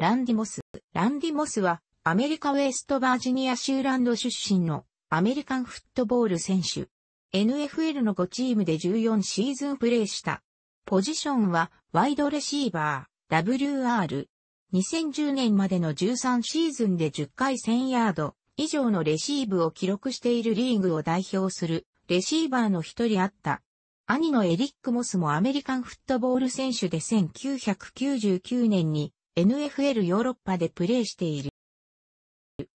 ランディモス。ランディモスは、アメリカ・ウェストバージニア州ランド出身のアメリカンフットボール選手。NFL の5チームで14シーズンプレーした。ポジションは、ワイドレシーバー、WR。2010年までの13シーズンで10回1000ヤード以上のレシーブを記録しているリーグを代表するレシーバーの一人あった。兄のエリック・モスもアメリカンフットボール選手で1999年に NFL ヨーロッパでプレーしている。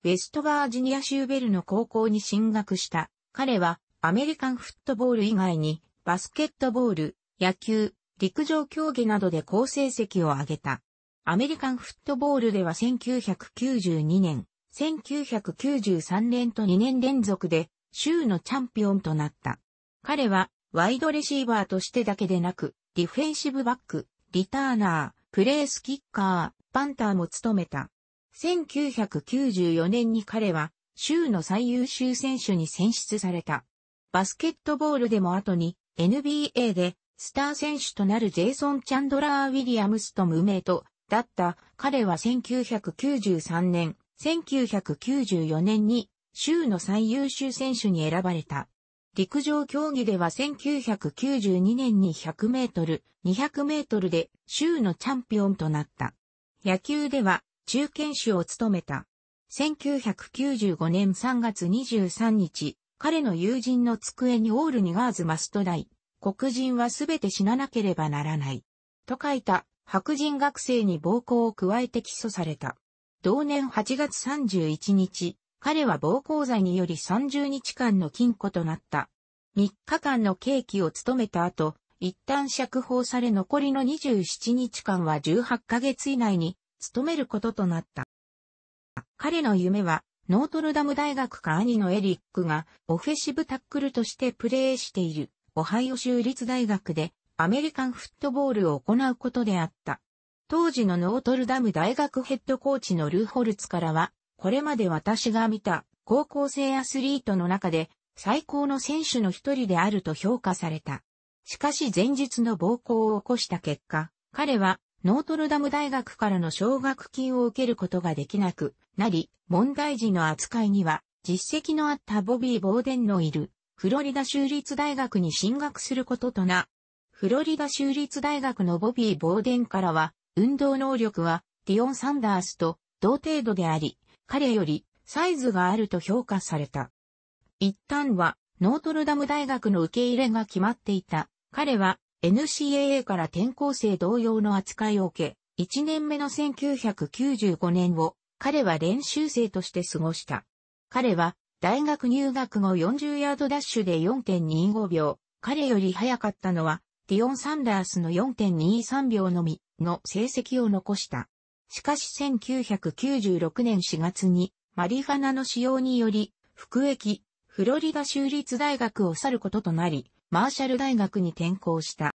ウェストバージニア州ベルの高校に進学した。彼はアメリカンフットボール以外にバスケットボール、野球、陸上競技などで好成績を上げた。アメリカンフットボールでは1992年、1993年と2年連続で州のチャンピオンとなった。彼はワイドレシーバーとしてだけでなく、ディフェンシブバック、リターナー、プレースキッカー、パンターも務めた。1994年に彼は、州の最優秀選手に選出された。バスケットボールでも後に、NBA で、スター選手となるジェイソン・チャンドラー・ウィリアムスと無名と、だった彼は1993年、1994年に、州の最優秀選手に選ばれた。陸上競技では1992年に100メートル、200メートルで州のチャンピオンとなった。野球では中堅手を務めた。1995年3月23日、彼の友人の机にオールニガーズマストダイ、黒人はすべて死ななければならない。と書いた白人学生に暴行を加えて起訴された。同年8月31日、彼は暴行罪により30日間の禁錮となった。3日間の刑期を務めた後、一旦釈放され残りの27日間は18ヶ月以内に勤めることとなった。彼の夢は、ノートルダム大学か兄のエリックがオフェシブタックルとしてプレーしているオハイオ州立大学でアメリカンフットボールを行うことであった。当時のノートルダム大学ヘッドコーチのルーホルツからはこれまで私が見た高校生アスリートの中で最高の選手の一人であると評価された。しかし前日の暴行を起こした結果、彼はノートルダム大学からの奨学金を受けることができなくなり、問題児の扱いには実績のあったボビー・ボーデンのいるフロリダ州立大学に進学することとな。フロリダ州立大学のボビー・ボーデンからは運動能力はディオン・サンダースと同程度であり、彼よりサイズがあると評価された。一旦はノートルダム大学の受け入れが決まっていた。彼は NCAA から転校生同様の扱いを受け、1年目の1995年を彼は練習生として過ごした。彼は大学入学後40ヤードダッシュで4.25秒。彼より早かったのはディオン・サンダースの4.23秒のみの成績を残した。しかし1996年4月にマリファナの使用により、服役、フロリダ州立大学を去ることとなり、マーシャル大学に転校した。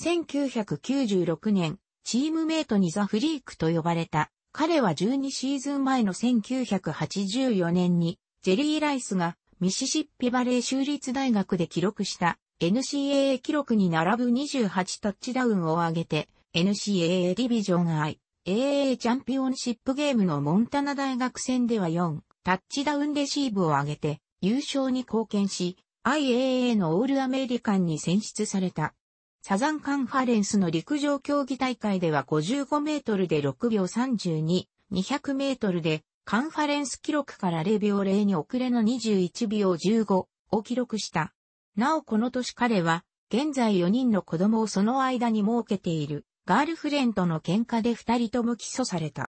1996年、チームメイトにザ・フリークと呼ばれた。彼は12シーズン前の1984年に、ジェリー・ライスがミシシッピバレー州立大学で記録した NCAA 記録に並ぶ28タッチダウンを挙げて NCAA ディビジョン I AA チャンピオンシップゲームのモンタナ大学戦では4、タッチダウンレシーブを上げて、優勝に貢献し、IAA のオールアメリカンに選出された。サザンカンファレンスの陸上競技大会では55メートルで6秒32、200メートルでカンファレンス記録から0秒0に遅れの21秒15を記録した。なおこの年彼は現在4人の子供をその間に設けている。ガールフレンドの喧嘩で二人とも起訴された。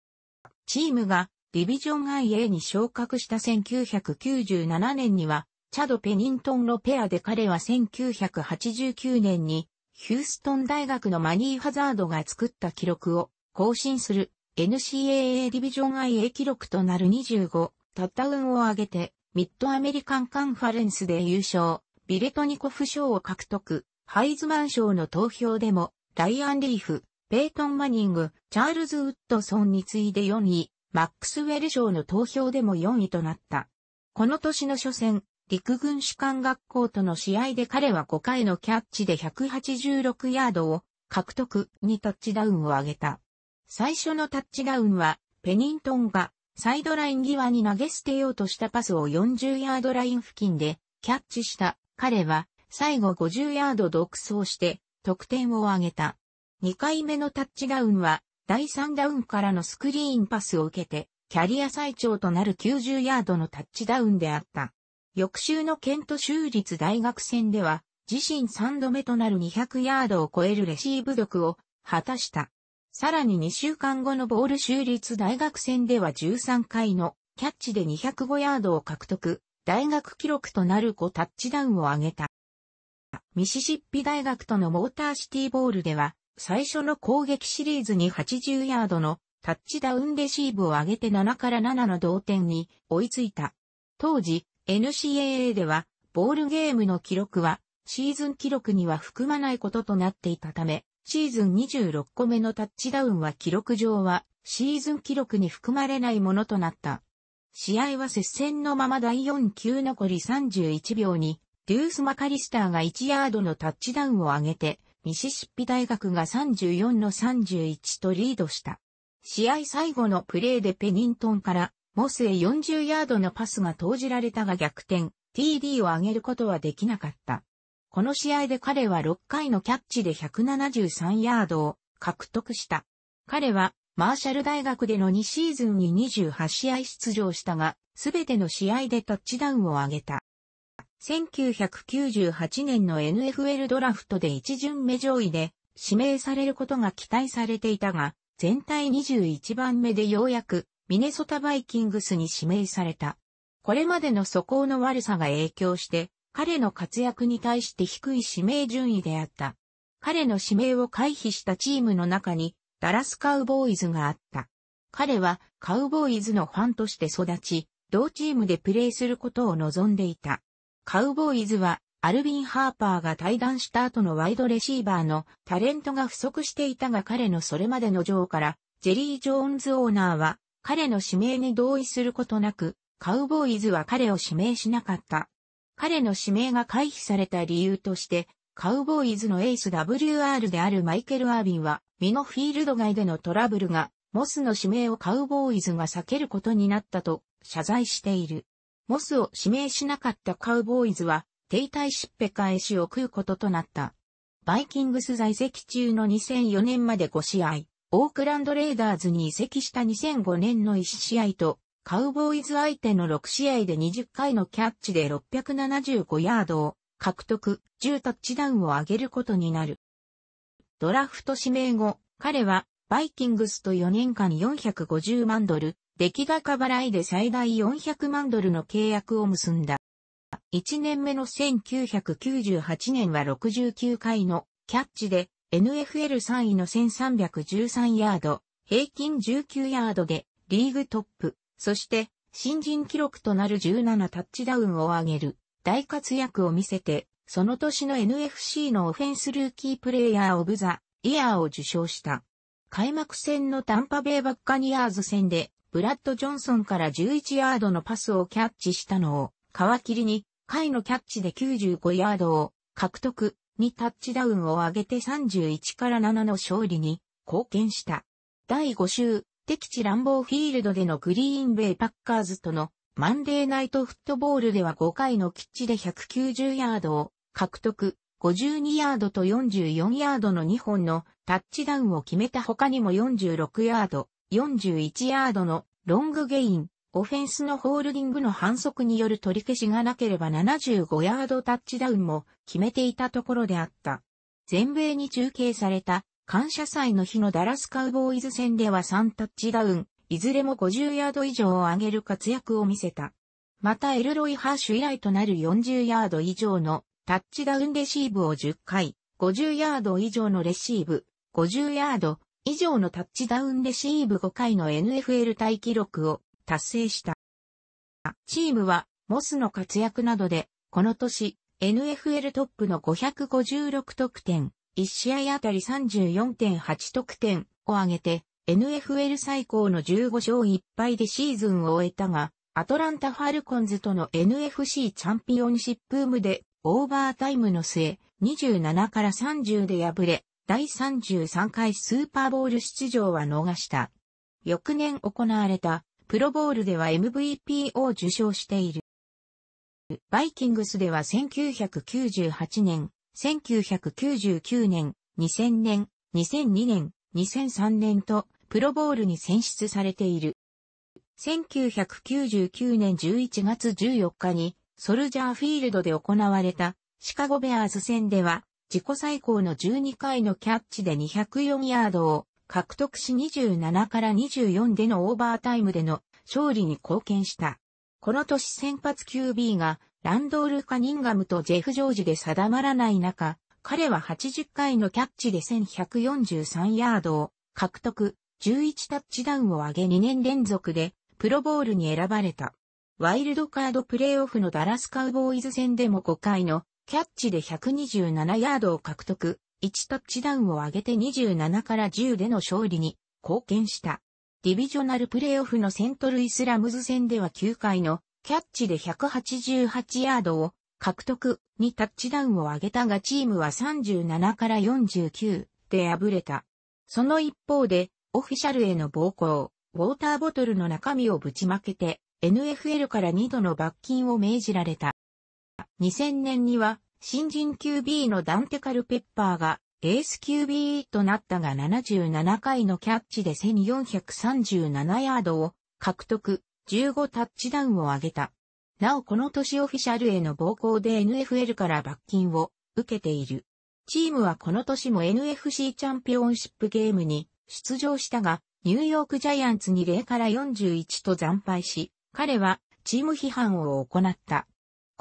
チームがディビジョン IA に昇格した1997年には、チャド・ペニントンのペアで彼は1989年に、ヒューストン大学のマニー・ハザードが作った記録を更新する NCAA ディビジョン IA 記録となる25タッタウンを挙げてミッドアメリカンカンファレンスで優勝、ビレトニコフ賞を獲得、ハイズマン賞の投票でもライアン・リーフ、ペイトン・マニング、チャールズ・ウッドソンに次いで4位、マックスウェル賞の投票でも4位となった。この年の初戦、陸軍士官学校との試合で彼は5回のキャッチで186ヤードを獲得にタッチダウンを挙げた。最初のタッチダウンは、ペニントンがサイドライン際に投げ捨てようとしたパスを40ヤードライン付近でキャッチした。彼は最後50ヤード独走して得点を挙げた。2回目のタッチダウンは、第3ダウンからのスクリーンパスを受けて、キャリア最長となる90ヤードのタッチダウンであった。翌週のケント州立大学戦では、自身3度目となる200ヤードを超えるレシーブ力を果たした。さらに2週間後のボール州立大学戦では13回のキャッチで205ヤードを獲得、大学記録となる5タッチダウンを挙げた。ミシシッピ大学とのモーターシティボールでは、最初の攻撃シリーズに80ヤードのタッチダウンレシーブを上げて7から7の同点に追いついた。当時、NCAA では、ボールゲームの記録は、シーズン記録には含まないこととなっていたため、シーズン26個目のタッチダウンは記録上は、シーズン記録に含まれないものとなった。試合は接戦のまま第4球残り31秒に、デュース・マカリスターが1ヤードのタッチダウンを上げて、ミシシッピ大学が34の31とリードした。試合最後のプレーでペニントンからモスへ40ヤードのパスが投じられたが逆転、TD を上げることはできなかった。この試合で彼は6回のキャッチで173ヤードを獲得した。彼はマーシャル大学での2シーズンに28試合出場したが、すべての試合でタッチダウンを上げた。1998年の NFL ドラフトで一巡目上位で指名されることが期待されていたが、全体21番目でようやくミネソタバイキングスに指名された。これまでの素行の悪さが影響して、彼の活躍に対して低い指名順位であった。彼の指名を回避したチームの中に、ダラスカウボーイズがあった。彼はカウボーイズのファンとして育ち、同チームでプレーすることを望んでいた。カウボーイズは、アルビン・ハーパーが退団した後のワイドレシーバーのタレントが不足していたが彼のそれまでの情から、ジェリー・ジョーンズオーナーは、彼の指名に同意することなく、カウボーイズは彼を指名しなかった。彼の指名が回避された理由として、カウボーイズのエース WR であるマイケル・アービンは、ミノフィールド外でのトラブルが、モスの指名をカウボーイズが避けることになったと謝罪している。モスを指名しなかったカウボーイズは、停滞しっぺ返しを食うこととなった。バイキングス在籍中の2004年まで5試合、オークランドレーダーズに移籍した2005年の1試合と、カウボーイズ相手の6試合で20回のキャッチで675ヤードを獲得、10タッチダウンを上げることになる。ドラフト指名後、彼はバイキングスと4年間450万ドル、出来高払いで最大400万ドルの契約を結んだ。1年目の1998年は69回のキャッチで NFL3 位の1313ヤード、平均19ヤードでリーグトップ、そして新人記録となる17タッチダウンを上げる大活躍を見せて、その年の NFC のオフェンスルーキープレイヤーオブザイヤーを受賞した。開幕戦のタンパベイバッカニアーズ戦でブラッド・ジョンソンから11ヤードのパスをキャッチしたのを、皮切りに、回のキャッチで95ヤードを獲得、にタッチダウンを上げて31から7の勝利に貢献した。第5週、敵地ランボーフィールドでのグリーンベイパッカーズとのマンデーナイトフットボールでは5回のキッチで190ヤードを獲得、52ヤードと44ヤードの2本のタッチダウンを決めた他にも46ヤード、41ヤードのロングゲイン、オフェンスのホールディングの反則による取り消しがなければ75ヤードタッチダウンも決めていたところであった。全米に中継された感謝祭の日のダラスカウボーイズ戦では3タッチダウン、いずれも50ヤード以上を上げる活躍を見せた。またエルロイ・ハーシュ以来となる40ヤード以上のタッチダウンレシーブを10回、50ヤード以上のレシーブ、50ヤード、以上のタッチダウンレシーブ5回の NFL 対記録を達成した。チームは、モスの活躍などで、この年、NFL トップの556得点、1試合あたり34.8得点を挙げて、NFL 最高の15勝1敗でシーズンを終えたが、アトランタ・ファルコンズとの NFC チャンピオンシップームで、オーバータイムの末、27から30で敗れ、第33回スーパーボール出場は逃した。翌年行われたプロボールでは MVP を受賞している。バイキングスでは1998年、1999年、2000年、2002年、2003年とプロボールに選出されている。1999年11月14日にソルジャーフィールドで行われたシカゴベアーズ戦では自己最高の12回のキャッチで204ヤードを獲得し27から24でのオーバータイムでの勝利に貢献した。この年先発 QB がランドール・カニンガムとジェフ・ジョージで定まらない中、彼は80回のキャッチで1143ヤードを獲得、11タッチダウンを上げ2年連続でプロボールに選ばれた。ワイルドカードプレイオフのダラスカウボーイズ戦でも5回のキャッチで127ヤードを獲得、1タッチダウンを上げて27から10での勝利に貢献した。ディビジョナルプレイオフのセントルイスラムズ戦では9回のキャッチで188ヤードを獲得2タッチダウンを上げたがチームは37から49で敗れた。その一方でオフィシャルへの暴行、ウォーターボトルの中身をぶちまけて NFL から2度の罰金を命じられた。2000年には、新人 QB のダンテカルペッパーが、エース QB となったが77回のキャッチで1437ヤードを獲得、15タッチダウンを挙げた。なおこの年オフィシャルへの暴行で NFL から罰金を受けている。チームはこの年も NFC チャンピオンシップゲームに出場したが、ニューヨークジャイアンツに0から41と惨敗し、彼はチーム批判を行った。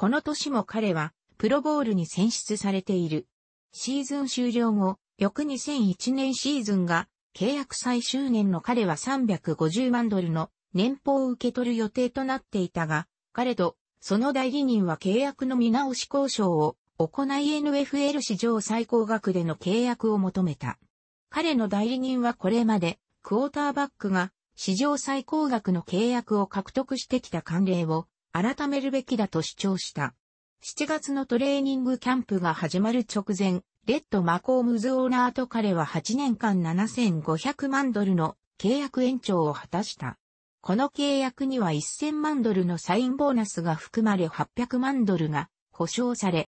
この年も彼はプロボールに選出されている。シーズン終了後、翌2001年シーズンが契約最終年の彼は350万ドルの年俸を受け取る予定となっていたが、彼とその代理人は契約の見直し交渉を行い NFL 史上最高額での契約を求めた。彼の代理人はこれまでクォーターバックが史上最高額の契約を獲得してきた慣例を改めるべきだと主張した。7月のトレーニングキャンプが始まる直前、レッド・マコームズ・オーナーと彼は8年間7500万ドルの契約延長を果たした。この契約には1000万ドルのサインボーナスが含まれ800万ドルが保証され、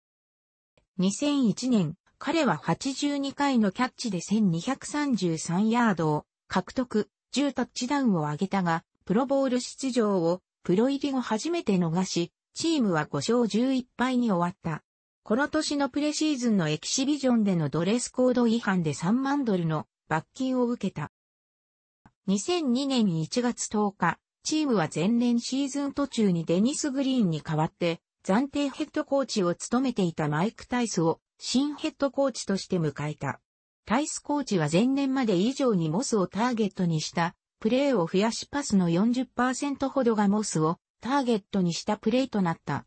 2001年、彼は82回のキャッチで1233ヤードを獲得、10タッチダウンを上げたが、プロボール出場をプロ入り後初めて逃し、チームは5勝11敗に終わった。この年のプレシーズンのエキシビジョンでのドレスコード違反で3万ドルの罰金を受けた。2002年1月10日、チームは前年シーズン途中にデニス・グリーンに代わって、暫定ヘッドコーチを務めていたマイク・タイスを新ヘッドコーチとして迎えた。タイスコーチは前年まで以上にモスをターゲットにしたプレーを増やしパスの40%ほどがモスをターゲットにしたプレーとなった。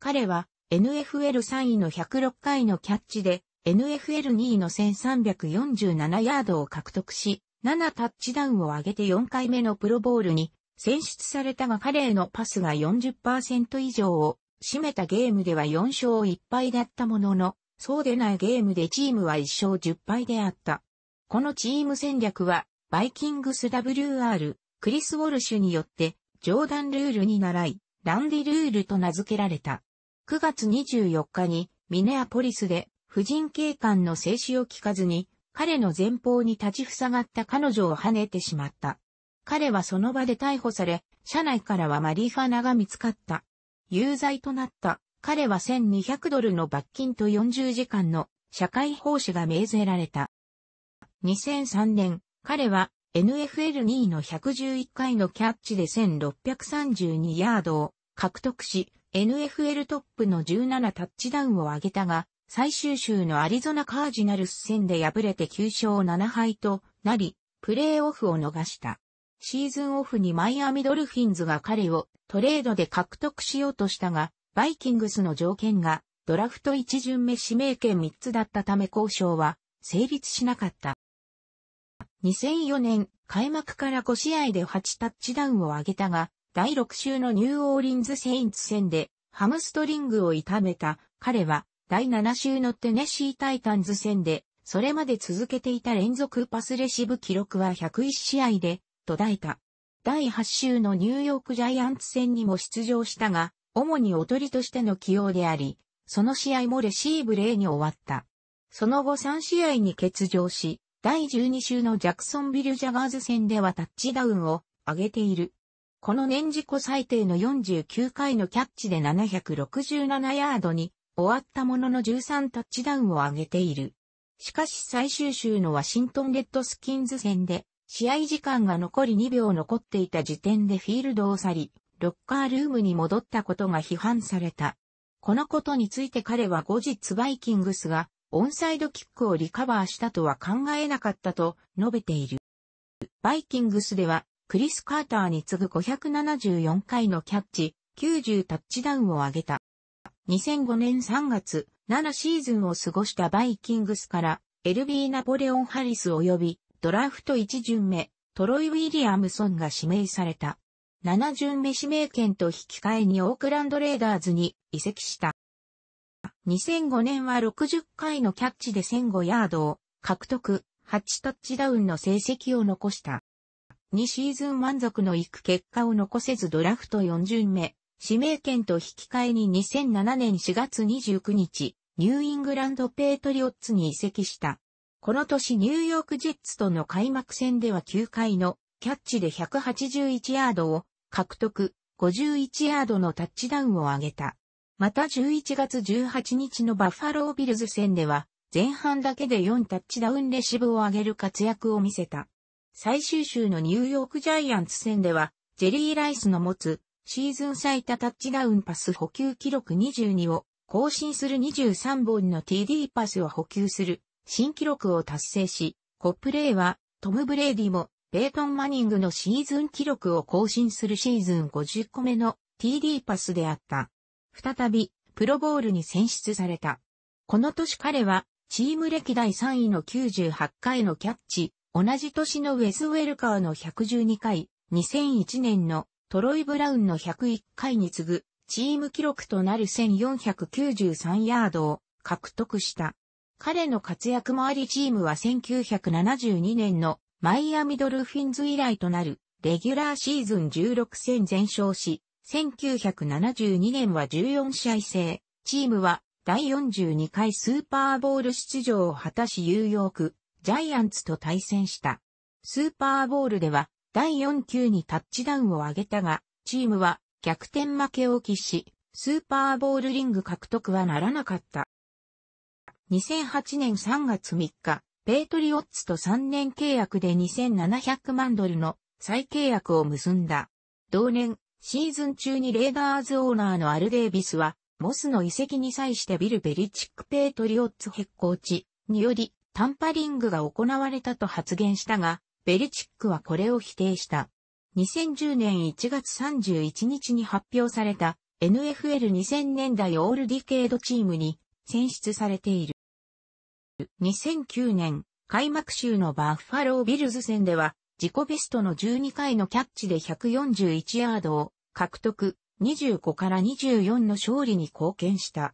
彼は NFL3 位の106回のキャッチで NFL2 位の1347ヤードを獲得し、7タッチダウンを上げて4回目のプロボールに選出されたが彼へのパスが40%以上を占めたゲームでは4勝1敗だったものの、そうでないゲームでチームは1勝10敗であった。このチーム戦略はバイキングス WR、クリス・ウォルシュによって、ジョーダンルールに習い、ランディルールと名付けられた。9月24日に、ミネアポリスで、婦人警官の制止を聞かずに、彼の前方に立ち塞がった彼女を跳ねてしまった。彼はその場で逮捕され、車内からはマリファナが見つかった。有罪となった。彼は1200ドルの罰金と40時間の社会奉仕が命ぜられた。2003年、彼は NFL2 位の111回のキャッチで1632ヤードを獲得し、NFL トップの17タッチダウンを挙げたが、最終週のアリゾナカージナルス戦で敗れて9勝7敗となり、プレーオフを逃した。シーズンオフにマイアミドルフィンズが彼をトレードで獲得しようとしたが、バイキングスの条件がドラフト1巡目指名権3つだったため交渉は成立しなかった。2004年、開幕から5試合で8タッチダウンを挙げたが、第6週のニューオーリンズ・セインツ戦で、ハムストリングを痛めた彼は、第7週のテネシー・タイタンズ戦で、それまで続けていた連続パスレシブ記録は101試合で、途絶えた。第8週のニューヨークジャイアンツ戦にも出場したが、主におとりとしての起用であり、その試合もレシーブ0に終わった。その後3試合に欠場し、第12週のジャクソンビルジャガーズ戦ではタッチダウンを上げている。この年次己最低の49回のキャッチで767ヤードに終わったものの13タッチダウンを上げている。しかし最終週のワシントンレッドスキンズ戦で試合時間が残り2秒残っていた時点でフィールドを去り、ロッカールームに戻ったことが批判された。このことについて彼は後日バイキングスがオンサイドキックをリカバーしたとは考えなかったと述べている。バイキングスでは、クリス・カーターに次ぐ574回のキャッチ、90タッチダウンを挙げた。2005年3月、7シーズンを過ごしたバイキングスから、エルビー・ナポレオン・ハリス及び、ドラフト1巡目、トロイ・ウィリアムソンが指名された。7巡目指名権と引き換えにオークランド・レーダーズに移籍した。2005年は60回のキャッチで1005ヤードを獲得、8タッチダウンの成績を残した。2シーズン満足のいく結果を残せずドラフト4巡目、指名権と引き換えに2007年4月29日、ニューイングランドペートリオッツに移籍した。この年ニューヨークジェッツとの開幕戦では9回のキャッチで181ヤードを獲得、51ヤードのタッチダウンを上げた。また11月18日のバッファロービルズ戦では、前半だけで4タッチダウンレシーブを上げる活躍を見せた。最終週のニューヨークジャイアンツ戦では、ジェリー・ライスの持つシーズン最多タッチダウンパス補給記録22を更新する23本の TD パスを補給する新記録を達成し、コップレイはトム・ブレイディもペイトン・マニングのシーズン記録を更新するシーズン50個目の TD パスであった。再び、プロボールに選出された。この年彼は、チーム歴代3位の98回のキャッチ、同じ年のウェス・ウェルカーの112回、2001年のトロイ・ブラウンの101回に次ぐ、チーム記録となる1493ヤードを獲得した。彼の活躍もありチームは1972年のマイアミドルフィンズ以来となるレギュラーシーズン16戦全勝し、1972年は14試合制、チームは第42回スーパーボール出場を果たしニューヨーク、ジャイアンツと対戦した。スーパーボールでは第4球にタッチダウンを挙げたが、チームは逆転負けを喫し、スーパーボールリング獲得はならなかった。2008年3月3日、ペイトリオッツと3年契約で2700万ドルの再契約を結んだ。同年、シーズン中にレーダーズオーナーのアルデービスは、モスの遺跡に際してビル・ベリチック・ペイトリオッツヘッコーチにより、タンパリングが行われたと発言したが、ベリチックはこれを否定した。2010年1月31日に発表された NFL2000 年代オールディケードチームに選出されている。2009年開幕週のバッファロービルズ戦では自己ベストの12回のキャッチで141ヤードを獲得、25から24の勝利に貢献した。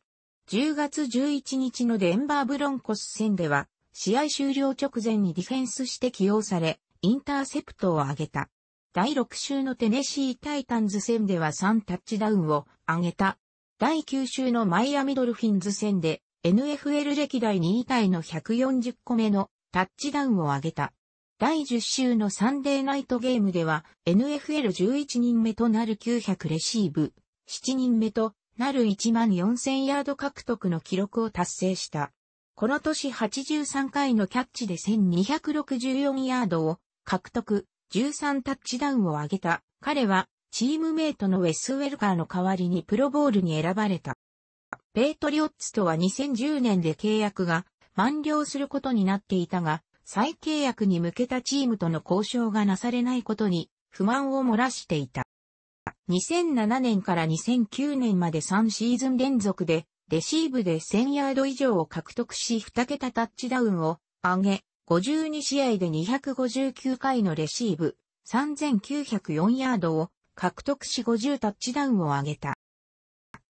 10月11日のデンバーブロンコス戦では、試合終了直前にディフェンスして起用され、インターセプトを上げた。第6週のテネシータイタンズ戦では3タッチダウンを上げた。第9週のマイアミドルフィンズ戦で NFL 歴代2位タイの140個目のタッチダウンを上げた。第10週のサンデーナイトゲームでは NFL11 人目となる900レシーブ、7人目となる1万4000ヤード獲得の記録を達成した。この年83回のキャッチで1264ヤードを獲得、13タッチダウンを挙げた。彼はチームメイトのウェス・ウェルカーの代わりにプロボールに選ばれた。ペイトリオッツとは2010年で契約が満了することになっていたが、再契約に向けたチームとの交渉がなされないことに不満を漏らしていた。2007年から2009年まで3シーズン連続でレシーブで1000ヤード以上を獲得し2桁タッチダウンを上げ、52試合で259回のレシーブ、3904ヤードを獲得し50タッチダウンを上げた。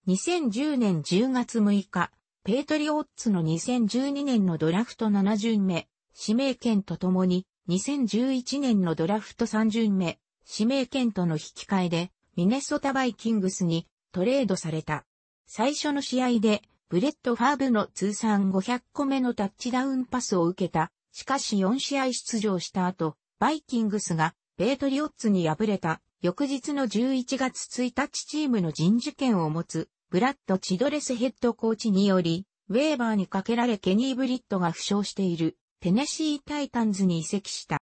2010年10月6日、ペイトリオッツの2012年のドラフト7巡目、指名権とともに、2011年のドラフト3巡目、指名権との引き換えで、ミネソタバイキングスにトレードされた。最初の試合で、ブレット・ファーブの通算500個目のタッチダウンパスを受けた。しかし4試合出場した後、バイキングスがベートリオッツに敗れた。翌日の11月1日チームの人事権を持つ、ブラッド・チドレスヘッドコーチにより、ウェーバーにかけられケニー・ブリッドが負傷している。テネシータイタンズに移籍した。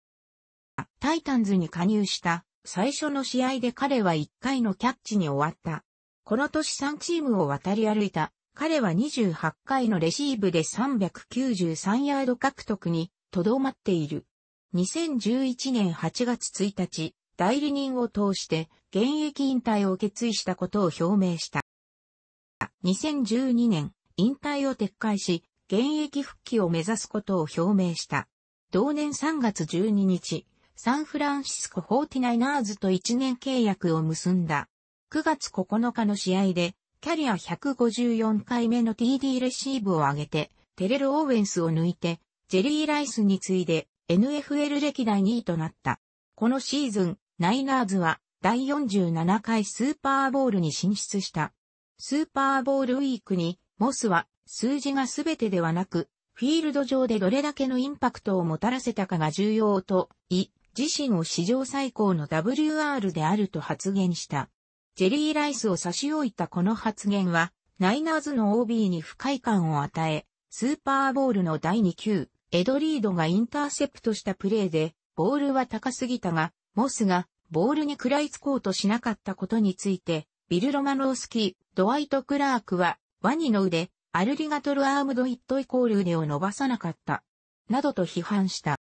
タイタンズに加入した最初の試合で彼は1回のキャッチに終わった。この年3チームを渡り歩いた。彼は28回のレシーブで393ヤード獲得にとどまっている。2011年8月1日、代理人を通して現役引退を決意したことを表明した。2012年、引退を撤回し、現役復帰を目指すことを表明した。同年3月12日、サンフランシスコ 49ers と1年契約を結んだ。9月9日の試合で、キャリア154回目の TD レシーブを上げて、テレル・オーウェンスを抜いて、ジェリー・ライスに次いで NFL 歴代2位となった。このシーズン、ナイナーズは第47回スーパーボールに進出した。スーパーボールウィークに、モスは数字が全てではなく、フィールド上でどれだけのインパクトをもたらせたかが重要と、い、自身を史上最高の WR であると発言した。ジェリー・ライスを差し置いたこの発言は、ナイナーズの OB に不快感を与え、スーパーボールの第2球、エドリードがインターセプトしたプレーで、ボールは高すぎたが、モスがボールに食らいつこうとしなかったことについて、ビル・ロマノースキー、ドワイト・クラークは、ワニの腕、アルリガトルアームドイットイコール腕を伸ばさなかった。などと批判した。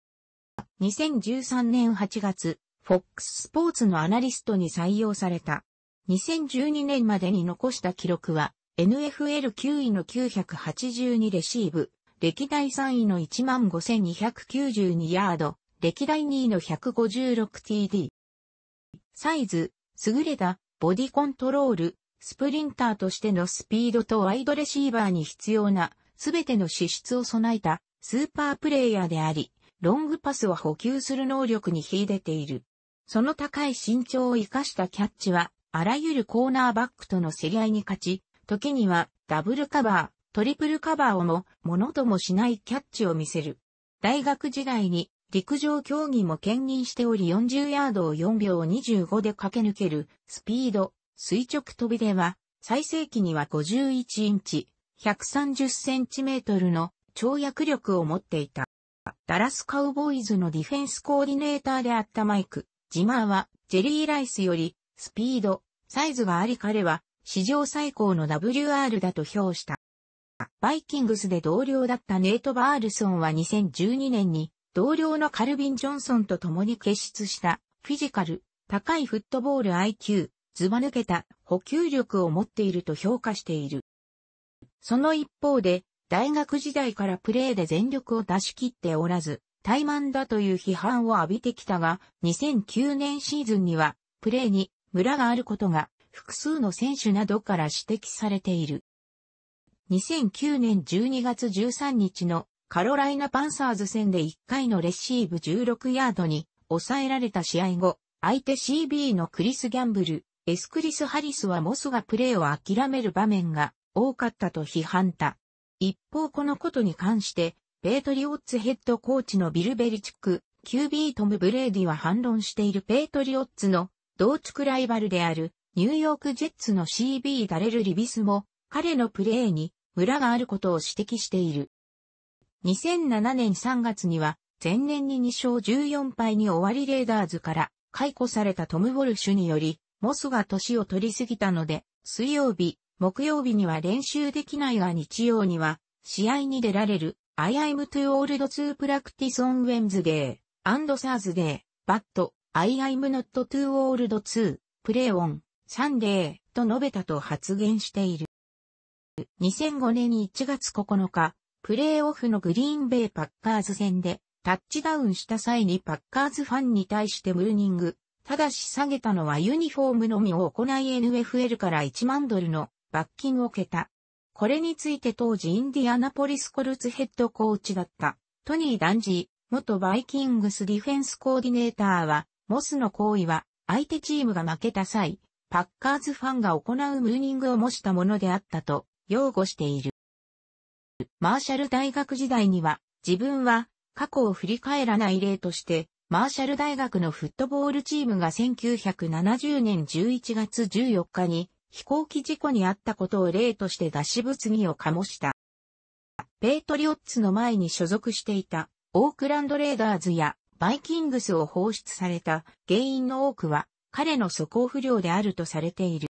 2013年8月、FOX スポーツのアナリストに採用された。2012年までに残した記録は、NFL9 位の982レシーブ、歴代3位の15,292ヤード、歴代2位の 156TD。サイズ、優れた、ボディコントロール、スプリンターとしてのスピードとワイドレシーバーに必要なすべての資質を備えたスーパープレイヤーであり、ロングパスを補給する能力に秀でている。その高い身長を活かしたキャッチは、あらゆるコーナーバックとの競り合いに勝ち、時にはダブルカバー、トリプルカバーをも、ものともしないキャッチを見せる。大学時代に陸上競技も兼任しており40ヤードを4秒25で駆け抜けるスピード、垂直飛びでは、最盛期には51インチ、130センチメートルの跳躍力を持っていた。ダラスカウボーイズのディフェンスコーディネーターであったマイク、ジマーは、ジェリー・ライスより、スピード、サイズがあり彼は、史上最高の WR だと評した。バイキングスで同僚だったネイト・バールソンは2012年に、同僚のカルビン・ジョンソンと共に結出した、フィジカル、高いフットボール IQ、ずば抜けた補給力を持っていると評価している。その一方で、大学時代からプレーで全力を出し切っておらず、怠慢だという批判を浴びてきたが、2009年シーズンには、プレーにムラがあることが複数の選手などから指摘されている。2009年12月13日のカロライナパンサーズ戦で1回のレシーブ16ヤードに抑えられた試合後、相手 CB のクリス・ギャンブル、エスクリス・ハリスはモスがプレーを諦める場面が多かったと批判た。一方このことに関して、ペイトリオッツヘッドコーチのビル・ベリチク、QB トム・ブレーディは反論しているペイトリオッツの同地区ライバルであるニューヨークジェッツの CB ダレル・リビスも彼のプレーにムラがあることを指摘している。2007年3月には前年に2勝14敗に終わりレーダーズから解雇されたトム・ウォルシュによりモスが年を取りすぎたので、水曜日、木曜日には練習できないが日曜には、試合に出られる、I am too old to practice on Wednesday, and Thursday, but, I am not too old to, play on, Sunday, と述べたと発言している。2005年1月9日、プレーオフのグリーンベイパッカーズ戦で、タッチダウンした際にパッカーズファンに対してムーニング、ただし下げたのはユニフォームのみを行い NFL から1万ドルの罰金を受けた。これについて当時インディアナポリスコルツヘッドコーチだったトニー・ダンジー、元バイキングスディフェンスコーディネーターは、モスの行為は相手チームが負けた際、パッカーズファンが行うムーニングを模したものであったと擁護している。マーシャル大学時代には自分は過去を振り返らない例としてマーシャル大学のフットボールチームが1970年11月14日に飛行機事故にあったことを例として出し物議を醸した。ペイトリオッツの前に所属していたオークランドレーダーズやバイキングスを放出された原因の多くは彼の素行不良であるとされている。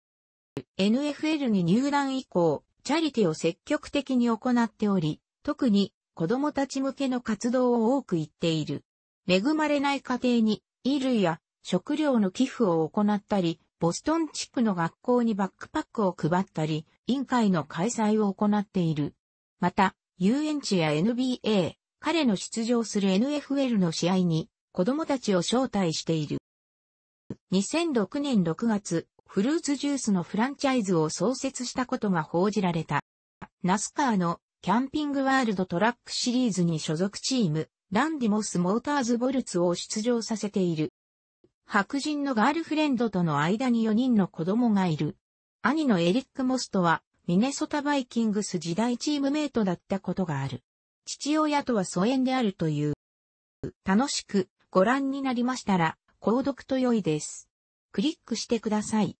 NFL に入団以降、チャリティを積極的に行っており、特に子供たち向けの活動を多く言っている。恵まれない家庭に衣類や食料の寄付を行ったり、ボストン地区の学校にバックパックを配ったり、委員会の開催を行っている。また、遊園地や NBA、彼の出場する NFL の試合に子供たちを招待している。2006年6月、フルーツジュースのフランチャイズを創設したことが報じられた。ナスカーのキャンピングワールドトラックシリーズに所属チーム、ランディモス・モーターズ・ボルツを出場させている。白人のガールフレンドとの間に4人の子供がいる。兄のエリック・モストは、ミネソタ・バイキングス時代チームメイトだったことがある。父親とは疎遠であるという。楽しくご覧になりましたら、購読と良いです。クリックしてください。